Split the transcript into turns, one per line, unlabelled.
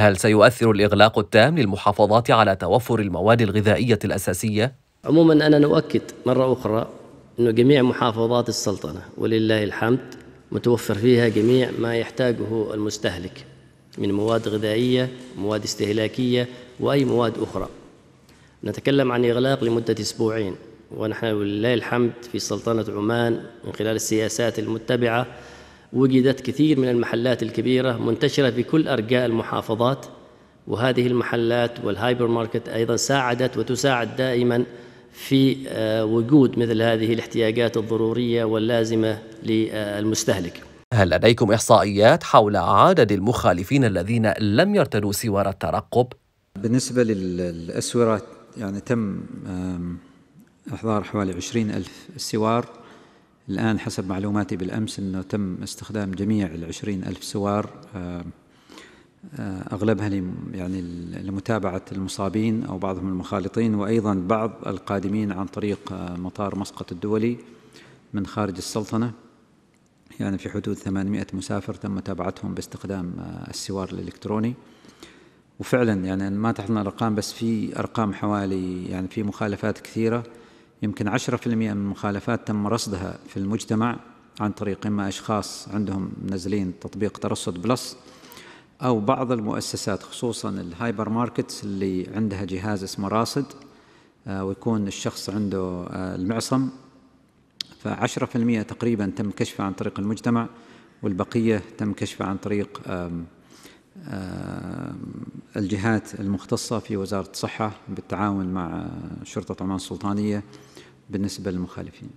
هل سيؤثر الإغلاق التام للمحافظات على توفر المواد الغذائية الأساسية؟
عموما أنا نؤكد مرة أخرى أن جميع محافظات السلطنة ولله الحمد متوفر فيها جميع ما يحتاجه المستهلك من مواد غذائية مواد استهلاكية وأي مواد أخرى نتكلم عن إغلاق لمدة أسبوعين ونحن ولله الحمد في سلطنة عمان من خلال السياسات المتبعة وجدت كثير من المحلات الكبيرة منتشرة في كل أرجاء المحافظات وهذه المحلات والهايبر ماركت أيضا ساعدت وتساعد دائما في آه، وجود مثل هذه الاحتياجات الضرورية واللازمة للمستهلك
هل لديكم إحصائيات حول عدد المخالفين الذين لم يرتدوا سوار الترقب؟ بالنسبة
للأسورة يعني تم إحضار حوالي 20 ألف سوار الآن حسب معلوماتي بالأمس أنه تم استخدام جميع العشرين ألف سوار آه، آه، أغلبها يعني لمتابعة المصابين أو بعضهم المخالطين وأيضا بعض القادمين عن طريق آه، مطار مسقط الدولي من خارج السلطنة يعني في حدود 800 مسافر تم متابعتهم باستخدام السوار الإلكتروني وفعلا يعني ما تحضرنا الأرقام بس في أرقام حوالي يعني في مخالفات كثيرة يمكن 10% من المخالفات تم رصدها في المجتمع عن طريق إما أشخاص عندهم منزلين تطبيق ترصد بلس أو بعض المؤسسات خصوصا الهايبر ماركتس اللي عندها جهاز اسمه راصد آه، ويكون الشخص عنده آه، المعصم فعشرة في المئة تقريبا تم كشفه عن طريق المجتمع والبقية تم كشفه عن طريق الجهات المختصة في وزارة الصحة بالتعاون مع شرطة عمان السلطانية بالنسبة للمخالفين